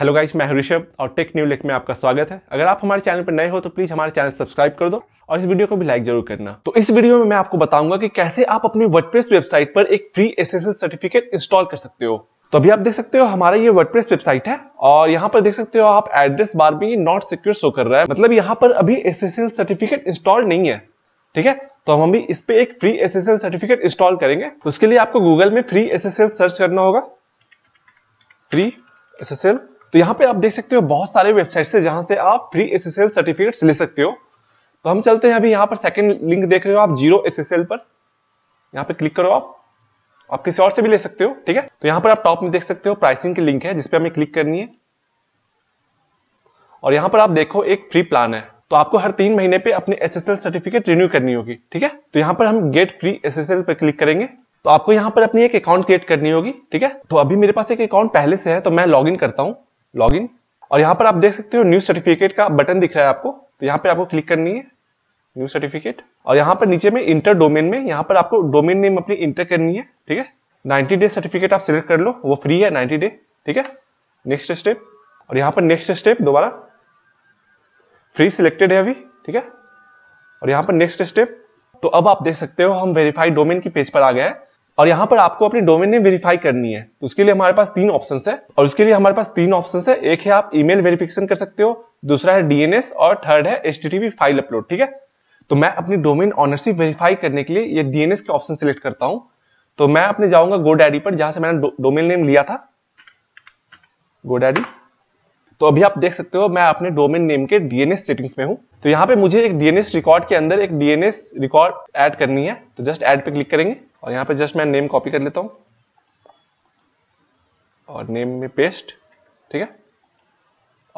hello guys मैं ऋषभ और take new लेख में आपका स्वागत है अगर आप हमारे चैनल पर नए हो तो प्लीज हमारे चैनल सब्सक्राइब कर दो और इस वीडियो को भी लाइक जरूर करना तो इस वीडियो में मैं आपको बताऊंगा कि कैसे आप अपनी वर्डप्रेस वेबसाइट पर एक फ्री एसएसएल सर्टिफिकेट इंस्टॉल कर सकते हो तो अभी आप देख सकते हो हमारा ये वर्डप्रेस वेबसाइट है और यहाँ पर देख सकते हो आप एड्रेस बार भी नॉट सिक्योर शो कर रहा है मतलब यहाँ पर अभी एसएसएल सर्टिफिकेट इंस्टॉल नहीं है ठीक है तो हम अभी इस पे एक फ्री एसएसएल सर्टिफिकेट इंस्टॉल करेंगे तो उसके लिए आपको गूगल में फ्री एसएसएल सर्च करना होगा फ्री एसएसएल तो यहाँ पे आप देख सकते हो बहुत सारे वेबसाइट से जहां से आप फ्री एस सर्टिफिकेट्स ले सकते हो तो हम चलते हैं अभी यहाँ पर सेकंड लिंक देख रहे हो आप जीरो एस पर यहाँ पे क्लिक करो आप आप किसी और से भी ले सकते हो ठीक है तो यहाँ पर आप टॉप में देख सकते हो प्राइसिंग की लिंक है जिसपे हमें क्लिक करनी है और यहाँ पर आप देखो एक फ्री प्लान है तो आपको हर तीन महीने पे अपने एस सर्टिफिकेट रिन्यू करनी होगी ठीक है तो यहाँ पर हम गेट फ्री एस पर क्लिक करेंगे तो आपको यहाँ पर अपनी एक अकाउंट क्रिएट करनी होगी ठीक है तो अभी मेरे पास एक अकाउंट पहले से है तो मैं लॉग करता हूँ लॉगिन और यहाँ पर आप देख सकते हो न्यू सर्टिफिकेट का बटन दिख रहा है आपको तो यहाँ पर आपको क्लिक करनी है न्यू सर्टिफिकेट और यहाँ पर नीचे में इंटर डोमेन में यहाँ पर आपको डोमेन नेम अपनी इंटर करनी है ठीक है 90 डे सर्टिफिकेट आप सिलेक्ट कर लो वो फ्री है नाइनटी डे ठीक है नेक्स्ट स्टेप और यहाँ पर नेक्स्ट स्टेप दोबारा फ्री सिलेक्टेड है अभी ठीक है और यहाँ पर नेक्स्ट स्टेप तो अब आप देख सकते हो हम वेरीफाइड डोमेन की पेज पर आ गए हैं और यहाँ पर आपको अपनी डोमेन नेम वेरीफाई करनी है तो उसके लिए हमारे पास तीन ऑप्शन है और उसके लिए हमारे पास तीन ऑप्शन है एक है आप ईमेल वेरिफिकेशन कर सकते हो दूसरा है डीएनएस और थर्ड है एच फाइल अपलोड ठीक है तो मैं अपनी डोमेन ऑनरशिप वेरीफाई करने के लिए ये डीएनएस के ऑप्शन सिलेक्ट करता हूं तो मैं अपने जाऊंगा गोडैडी पर जहां से मैंने डोमेन नेम लिया था गोडैडी तो अभी आप देख सकते हो मैं अपने डोमेन नेम के डीएनएस सेटिंग्स में हूँ तो यहाँ पे मुझे एक डीएनएस रिकॉर्ड के अंदर एक डीएनएस रिकॉर्ड ऐड करनी है तो जस्ट ऐड पे क्लिक करेंगे और यहाँ पे जस्ट मैं नेम कॉपी कर लेता हूँ और नेम में पेस्ट ठीक है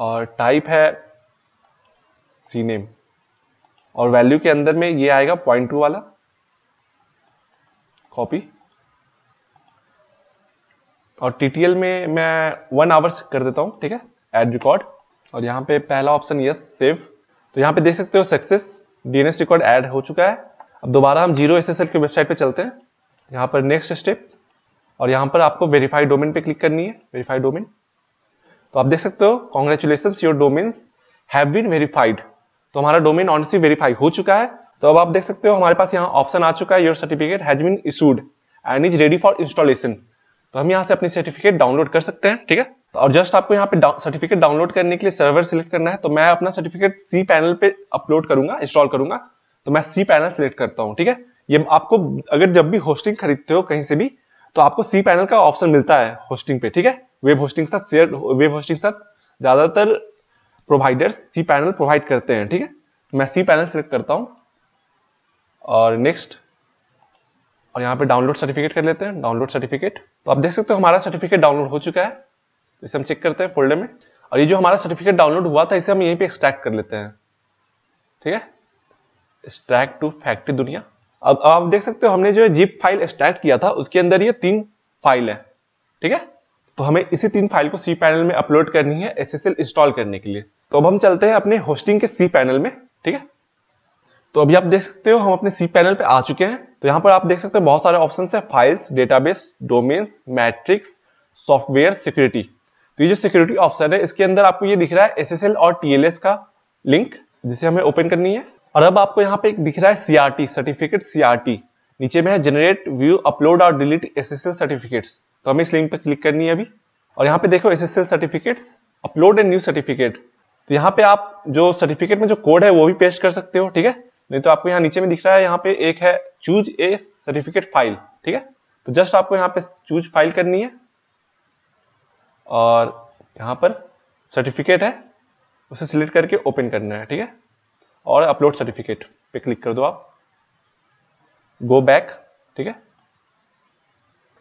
और टाइप है सी नेम और वैल्यू के अंदर में ये आएगा पॉइंट टू वाला कॉपी और टीटीएल में मैं वन आवर्स कर देता हूँ ठीक है एड रिकॉर्ड और यहाँ पे पहला ऑप्शन यस सेव तो यहाँ पे देख सकते हो सक्सेस डीएनएस रिकॉर्ड ऐड हो चुका है अब दोबारा हम जीरो एस की वेबसाइट पे चलते हैं यहाँ पर नेक्स्ट स्टेप और यहाँ पर आपको वेरीफाइड डोमेन पे क्लिक करनी है वेरीफाइड डोमेन तो आप देख सकते हो congratulation your domain have been verified तो हमारा डोमेन ऑनसी वेरीफाई हो चुका है तो अब आप देख सकते हो हमारे पास यहाँ ऑप्शन आ चुका है your certificate has been issued and is ready for installation तो हम यहाँ से अपनी सर्टिफिकेट डाउनलोड कर सकते हैं ठीक है और जस्ट आपको यहाँ पे सर्टिफिकेट डाउनलोड करने के लिए सर्वर सिलेक्ट करना है तो मैं अपना सर्टिफिकेट सी पैनल पे अपलोड करूंगा इंस्टॉल करूंगा तो मैं सी पैनल सिलेक्ट करता हूँ ठीक है ये आपको अगर जब भी होस्टिंग खरीदते हो कहीं से भी तो आपको सी पैनल का ऑप्शन मिलता है होस्टिंग पे ठीक है वेब होस्टिंग के साथ शेयर वेब होस्टिंग साथ ज्यादातर प्रोवाइडर्स सी पैनल प्रोवाइड करते हैं ठीक है तो मैं सी पैनल सिलेक्ट करता हूँ और नेक्स्ट और यहाँ पे डाउनलोड सर्टिफिकेट कर लेते हैं डाउनलोड सर्टिफिकेट तो आप देख सकते हो हमारा सर्टिफिकेट डाउनलोड हो चुका है तो इसे हम चेक करते हैं फोल्डर में और ये जो हमारा सर्टिफिकेट डाउनलोड हुआ था इसे हम यहीं पे एक्सट्रैक्ट कर लेते हैं ठीक है एक्सट्रैक्ट टू फैक्ट्री दुनिया अब आप देख सकते हो हमने जो है जीप फाइल एक्सट्रैक्ट किया था उसके अंदर ये तीन फाइल है ठीक है तो हमें इसी तीन फाइल को सी पैनल में अपलोड करनी है एस इंस्टॉल करने के लिए तो अब हम चलते हैं अपने होस्टिंग के सी पैनल में ठीक है तो अभी आप देख सकते हो हम अपने सी पैनल पे आ चुके हैं तो यहाँ पर आप देख सकते हो बहुत सारे ऑप्शन है files database domains metrics software security तो ये जो सिक्योरिटी ऑप्शन है इसके अंदर आपको ये दिख रहा है एसएसएल और टीएलएस का लिंक जिसे हमें ओपन करनी है और अब आपको यहाँ पे एक दिख रहा है सीआरटी सर्टिफिकेट सीआरटी नीचे में है जनरेट व्यू अपलोड और डिलीट एसएसएल सर्टिफिकेट्स तो हमें इस लिंक पे क्लिक करनी है अभी और यहाँ पे देखो SSL certificates upload and new certificate तो यहाँ पे आप जो सर्टिफिकेट में जो कोड है वो भी पेस्ट कर सकते हो ठीक है नहीं तो आपको यहाँ नीचे में दिख रहा है यहाँ पे एक है चूज ए सर्टिफिकेट फाइल ठीक है तो जस्ट आपको यहाँ पे चूज फाइल करनी है और यहाँ पर सर्टिफिकेट है उसे सिलेक्ट करके ओपन करना है ठीक है और अपलोड सर्टिफिकेट पे क्लिक कर दो आप गो बैक ठीक है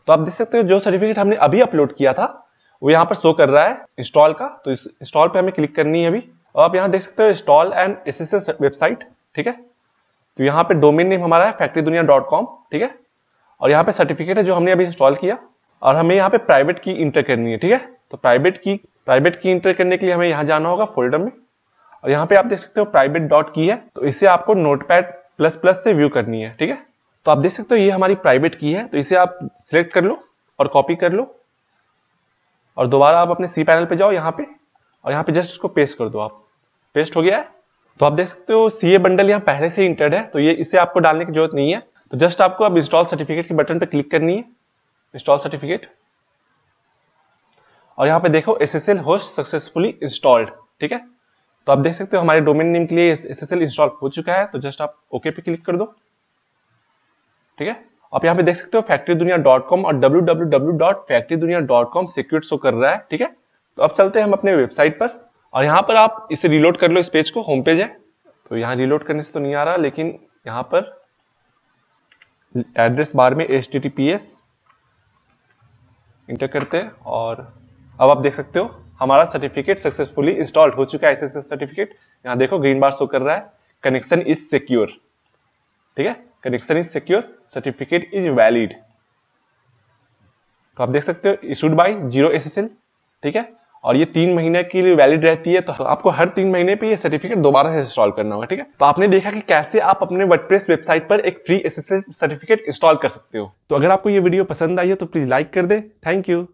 तो आप देख सकते हो जो सर्टिफिकेट हमने अभी अपलोड किया था वो यहाँ पर शो कर रहा है इंस्टॉल का तो इस इंस्टॉल पे हमें क्लिक करनी है अभी और आप यहाँ देख सकते हो इंस्टॉल एंड एस वेबसाइट ठीक है तो यहाँ पे डोमेन नेम हमारा है फैक्ट्री दुनिया डॉट कॉम ठीक है और यहाँ पे सर्टिफिकेट है जो हमने अभी इंस्टॉल किया और हमें यहाँ पे प्राइवेट की इंटर करनी है ठीक है तो प्राइवेट की प्राइवेट की इंटर करने के लिए हमें यहाँ जाना होगा फोल्डर में और यहाँ पे आप देख सकते हो प्राइवेट डॉट की है तो इसे आपको नोटपैड प्लस प्लस से व्यू करनी है ठीक है तो आप देख सकते हो ये हमारी प्राइवेट की है तो इसे आप सिलेक्ट कर लो और कॉपी कर लो और दोबारा आप अपने सी पैनल पे जाओ यहाँ पे और यहाँ पे जस्ट इसको पेस्ट कर दो आप पेस्ट हो गया है तो आप देख सकते हो सी ए बंडल यहाँ पहले से इंटर्ड है तो ये इसे आपको डालने की जरूरत नहीं है तो जस्ट आपको अब इंस्टॉल सर्टिफिकेट के बटन पर क्लिक करनी है इंस्टॉल सर्टिफिकेट और यहाँ पे देखो S S L host successfully installed ठीक है तो आप देख सकते हो हमारे डोमेन नेम के लिए एस एस एल इंस्टॉल हो चुका है तो जस्ट आप ओके पे क्लिक कर दो ठीक है आप यहाँ पे देख सकते हो फैक्ट्री दुनिया डॉट कॉम और W W W dot factory Duniya dot com secure show कर रहा है ठीक है तो अब चलते हैं हम अपने वेबसाइट पर और यहाँ पर आप इसे रिलोड कर लो इस पेज को होम पेज है तो यहाँ रिलोड करने से तो नहीं आ रहा लेकिन यहाँ पर एड्रेस बार में H T T P S enter करते और अब आप देख सकते हो हमारा सर्टिफिकेट सक्सेसफुली इंस्टॉल्ड हो चुका है एसएसएल सर्टिफिकेट यहाँ देखो ग्रीन बार शो कर रहा है कनेक्शन इज सिक्योर ठीक है connection is secure certificate is valid तो आप देख सकते हो इशूड बाय जीरो एसएसएल ठीक है और ये तीन महीने के लिए वैलिड रहती है तो आपको हर तीन महीने पे ये सर्टिफिकेट दोबारा से इंस्टॉल करना होगा ठीक है तो आपने देखा कि कैसे आप अपने वर्डप्रेस वेबसाइट पर एक फ्री एसएसएल सर्टिफिकेट इंस्टॉल कर सकते हो तो अगर आपको ये वीडियो पसंद आई है तो प्लीज लाइक कर दे थैंक यू